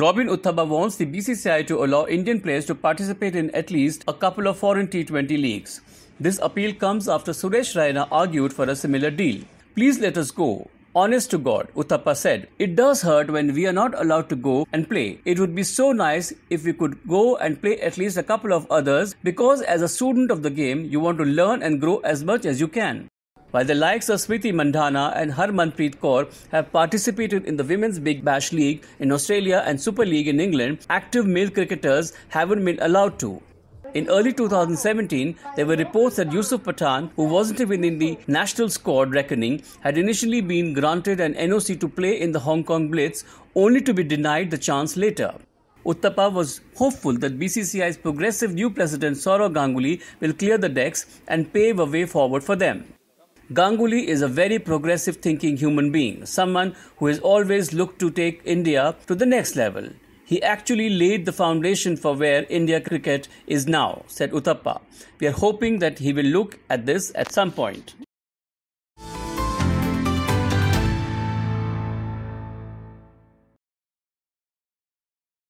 Robin Uthappa wants the BCCI to allow Indian players to participate in at least a couple of foreign T20 leagues. This appeal comes after Suresh Raina argued for a similar deal. Please let us go. Honest to God, Uthappa said, it does hurt when we are not allowed to go and play. It would be so nice if we could go and play at least a couple of others because as a student of the game, you want to learn and grow as much as you can. While the likes of Smriti Mandhana and Harmanpreet Kaur have participated in the Women's Big Bash League in Australia and Super League in England, active male cricketers haven't been allowed to. In early 2017, there were reports that Yusuf Pathan, who wasn't even in the national squad reckoning, had initially been granted an NOC to play in the Hong Kong Blitz, only to be denied the chance later. Uttapa was hopeful that BCCI's progressive new president Saurav Ganguly will clear the decks and pave a way forward for them. Ganguly is a very progressive thinking human being, someone who has always looked to take India to the next level. He actually laid the foundation for where India cricket is now, said Uthappa. We are hoping that he will look at this at some point.